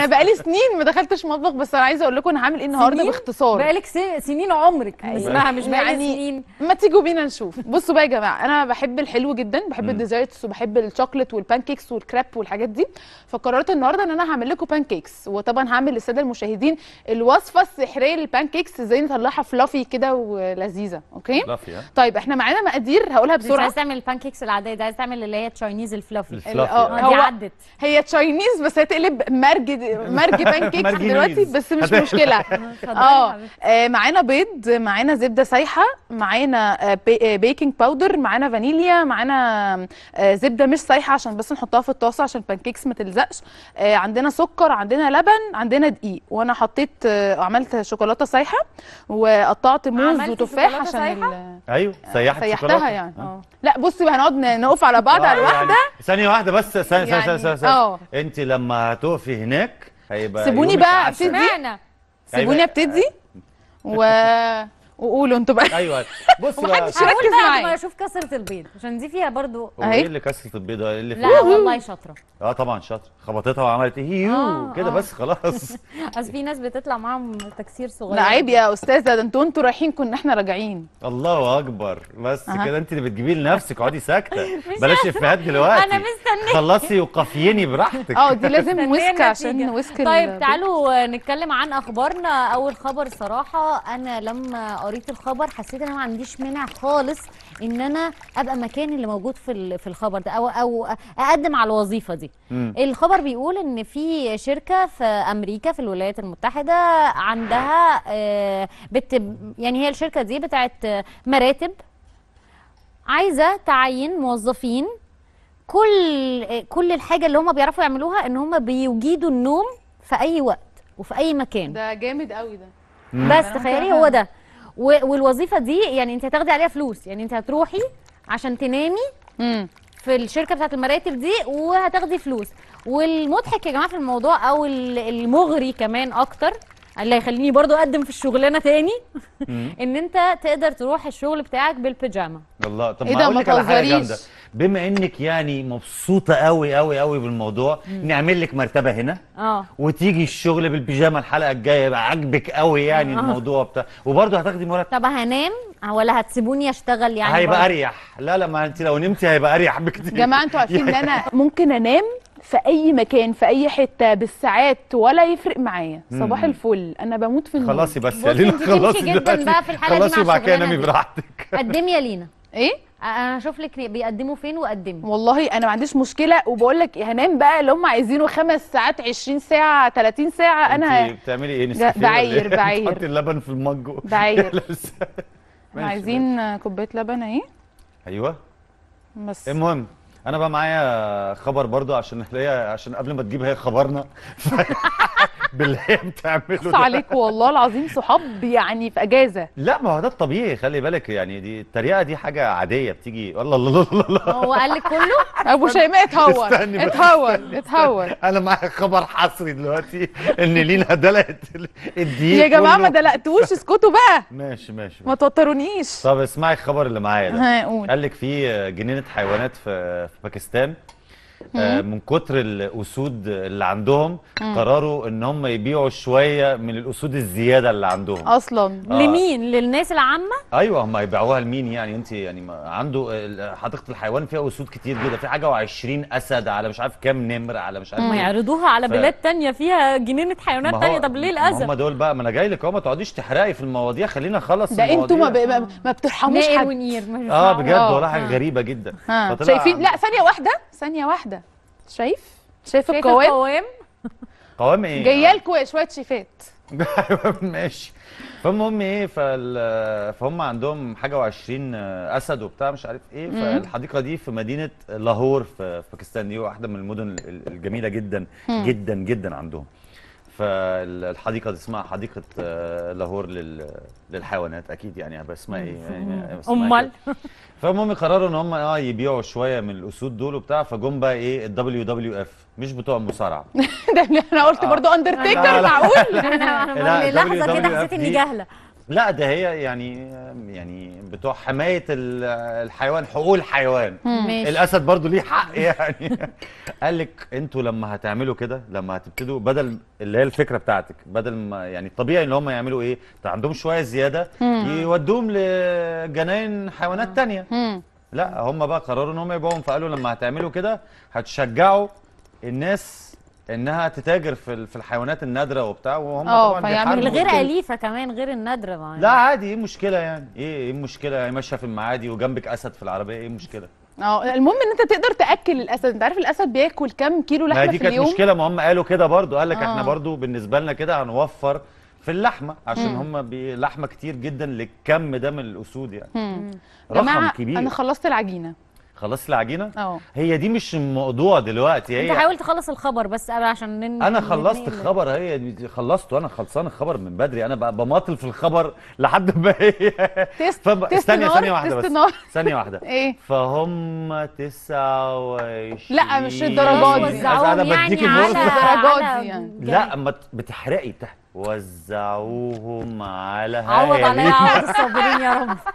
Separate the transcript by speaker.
Speaker 1: انا بقالي سنين ما دخلتش مطبخ بس انا عايزه اقول لكم انا هعمل ايه النهارده باختصار بقالك سنين عمرك أيوة. اسمها مش بقالي يعني سنين ما تيجوا بينا نشوف بصوا بقى يا جماعه انا بحب الحلو جدا بحب الديزرتس وبحب الشوكليت والبانكيكس والكريب والحاجات دي فقررت النهارده ان انا هعمل لكم بانكيكس وطبعا هعمل للساده المشاهدين الوصفه السحريه للبانكيكس ازاي نطلعها فلافي كده ولذيذه اوكي فلافي آه. طيب احنا معانا مقادير هقولها بسرعه عايز تعمل البانكيكس العاديه ده عايز تعمل اللي هي تشاينيز الفلافي اه, آه. عدت هي تشاينيز بس هتقلب مرج مرج كيكس دلوقتي بس مش مشكله آه،, اه معانا بيض معانا زبده سايحه معانا بيكنج آه، باودر آه، معانا فانيليا معانا زبده مش سايحه عشان بس نحطها في الطاسه عشان البانكيكس ما تلزقش عندنا سكر عندنا لبن عندنا دقيق وانا حطيت عملت شوكولاته سايحه وقطعت موز وتفاح عشان
Speaker 2: ايوه سيحت سيحتها يعني
Speaker 1: لا بصي هنقعد نقف على بعض على يعني واحده
Speaker 2: ثانيه واحده بس ثانيه ثانيه ثانيه انت لما هتقفي هناك هيبقى سيبوني بقى ابتدي سيبوني
Speaker 1: ابتدي و وقولوا انتوا بقى ايوه
Speaker 2: بصي بقى محدش ركز
Speaker 3: معايا ما اشوف كسره البيض عشان دي فيها برضو اهي ايه اللي
Speaker 2: كسره البيض ايه اللي فيها لا والله شاطره اه طبعا شاطره خبطتها وعملت هيو آه كده آه. بس خلاص
Speaker 3: اصل في ناس بتطلع معاهم تكسير صغير لا عيب يا
Speaker 1: استاذه ده انتوا انتوا رايحين كنا احنا راجعين
Speaker 2: الله اكبر بس أه. كده انت اللي بتجيبيه لنفسك اقعدي ساكته بلاش افيهات دلوقتي انا مستنيه خلصي وقفيني براحتك اه
Speaker 1: دي لازم ويسك عشان ويسك طيب
Speaker 3: تعالوا نتكلم عن اخبارنا اول خبر صراحه انا لما قريت الخبر حسيت ان انا ما عنديش مانع خالص ان انا ابقى مكان اللي موجود في في الخبر ده او او اقدم على الوظيفه دي م. الخبر بيقول ان في شركه في امريكا في الولايات المتحده عندها آه، بت يعني هي الشركه دي بتاعت مراتب عايزه تعين موظفين كل كل الحاجه اللي هم بيعرفوا يعملوها ان هم بيجيدوا النوم في اي وقت وفي اي مكان
Speaker 1: ده جامد قوي ده
Speaker 3: بس تخيلي هو ده والوظيفه دي يعني انت هتاخدي عليها فلوس يعني انت هتروحي عشان تنامي مم. في الشركه بتاعت المراتب دي وهتاخدي فلوس والمضحك يا جماعه في الموضوع او المغري كمان اكتر اللي هيخليني برضو اقدم في الشغلانه تاني ان انت تقدر تروح الشغل بتاعك بالبيجاما
Speaker 2: الله طب إيه ما اقول لك على حاجه جامده بما انك يعني مبسوطه قوي قوي قوي بالموضوع مم. نعمل لك مرتبه هنا اه وتيجي الشغل بالبيجاما الحلقه الجايه يبقى عاجبك قوي يعني آه. الموضوع بتاع وبرضه هتاخدي مرتب
Speaker 1: طب هنام ولا هتسيبوني اشتغل يعني هيبقى اريح
Speaker 2: لا لا ما انت لو نمتي هيبقى اريح بكتير يا جماعه انتوا عارفين ان انا
Speaker 1: ممكن انام في اي مكان في اي حته بالساعات ولا يفرق معايا صباح الفل انا بموت في النوم خلاصي بس يا لينا خلاصي جدا بقى في الحلقه خلاصي وبعد كده نامي براحتك قدمي يا لينا ايه انا هشوف لك بيقدموا فين وقدمي والله انا ما عنديش مشكله وبقول لك هنام بقى اللي هم عايزينه خمس ساعات 20 ساعه 30 ساعه انا
Speaker 2: بتعملي ايه نسكافيه إيه؟ بعير بعير تحطي اللبن في المج بعير
Speaker 1: عايزين كوبايه لبن اهي ايوه بس المهم
Speaker 2: انا بقى معايا خبر برضو عشان هي عشان قبل ما تجيب هي خبرنا باللي هي بتعمله عليك
Speaker 1: والله العظيم صحاب يعني في اجازه
Speaker 2: لا ما هو ده الطبيعي خلي بالك يعني دي التريقه دي حاجه عاديه بتيجي والله الله الله الله هو قال
Speaker 1: لك كله ابو شيماء اتهور اتهور اتهور
Speaker 2: انا معايا خبر حصري دلوقتي ان لينا دلقت الدقيق يا جماعه ما
Speaker 1: دلقتوش اسكتوا بقى
Speaker 2: ماشي ماشي
Speaker 1: ما توترونيش
Speaker 2: طب اسمعي الخبر اللي معايا ده قال لك في جنينه حيوانات في باكستان آه، من كتر الاسود اللي عندهم قرروا ان هم يبيعوا شويه من الاسود الزياده اللي عندهم
Speaker 1: اصلا آه. لمين للناس
Speaker 3: العامه
Speaker 2: ايوه هم يبيعوها لمين يعني انت يعني عنده حديقه الحيوان فيها اسود كتير جدا في حاجه و20 اسد على مش عارف كام نمر على مش عارف هم إيه. يعرضوها
Speaker 3: على ف... بلاد تانية فيها
Speaker 1: جنينه حيوانات ثانيه تانية طب ليه الاذى هم
Speaker 2: دول بقى ما انا جاي لك اهو ما تقعديش تحرقي في المواضيع خلينا خلص ده انتوا ما,
Speaker 1: ب... ما بترحموش حد ونير اه بجد آه. ولا حاجه آه.
Speaker 2: غريبه جدا شايفين
Speaker 1: لا ثانيه واحده ثانيه واحده شايف شايف القوام القوام
Speaker 2: قوام ايه جايه
Speaker 1: لكم شويه شيفات
Speaker 2: أيوة، ماشي فالمهم ايه فال... فهم عندهم حاجه و20 اسد وبتاع مش عارف ايه فالحديقه دي في مدينه لاهور في باكستان دي واحده من المدن الجميله جدا جدا جدا عندهم فالحديقه دي اسمها حديقه آه، لاهور للحيوانات اكيد يعني بس اسمها ايه يعني امال فالمهم قرروا ان هم اه يبيعوا شويه من الاسود دول وبتاع فجم بقى ايه الدبليو دبليو اف مش بتوع المصارعه
Speaker 1: ده انا قلت آه. برضو اندرتيكر معقول لا لحظه كده حسيت اني جاهله
Speaker 2: لا ده هي يعني يعني بتوع حمايه الحيوان حقوق الحيوان الاسد برضو ليه حق يعني قال لك انتوا لما هتعملوا كده لما هتبتدوا بدل اللي هي الفكره بتاعتك بدل ما يعني الطبيعي ان هم يعملوا ايه عندهم شويه زياده يودوهم لجناين حيوانات تانية لا هم بقى قرروا ان هم يبيعوهم فقالوا لما هتعملوا كده هتشجعوا الناس انها تتاجر في في الحيوانات النادره وبتاع وهم آه، طبعا يعني الغير اليفه
Speaker 3: كمان غير النادره يعني. لا
Speaker 2: عادي ايه المشكله يعني ايه ايه المشكله يعني ماشيه في المعادي وجنبك اسد في العربيه ايه المشكله
Speaker 1: اه المهم ان انت تقدر تاكل الاسد انت عارف الاسد بياكل كام كيلو لحمه في اليوم دي كانت
Speaker 2: مشكله ما هم قالوا كده برضو قال لك احنا آه. برضو بالنسبه لنا كده هنوفر في اللحمه عشان هم لحمه كتير جدا للكم ده من الاسود يعني
Speaker 1: مم. رقم كبير انا خلصت العجينه
Speaker 2: خلصت العجينه أوه. هي دي مش الموضوع دلوقتي هي انت حاول
Speaker 3: تخلص الخبر بس عشان نن... انا خلصت نن... الخبر
Speaker 2: هي خلصته انا خلصان الخبر من بدري انا بماطل في الخبر لحد ما هي تست فب... تست ثانيه ثانيه واحده بس ثانيه واحده ايه فهم 29 لا مش الدرجات دي انا بديك يعني على الدرجات دي يعني لا اما بتحرقي بتحرقي وزعوهم على هاي عوض الصابرين يا رب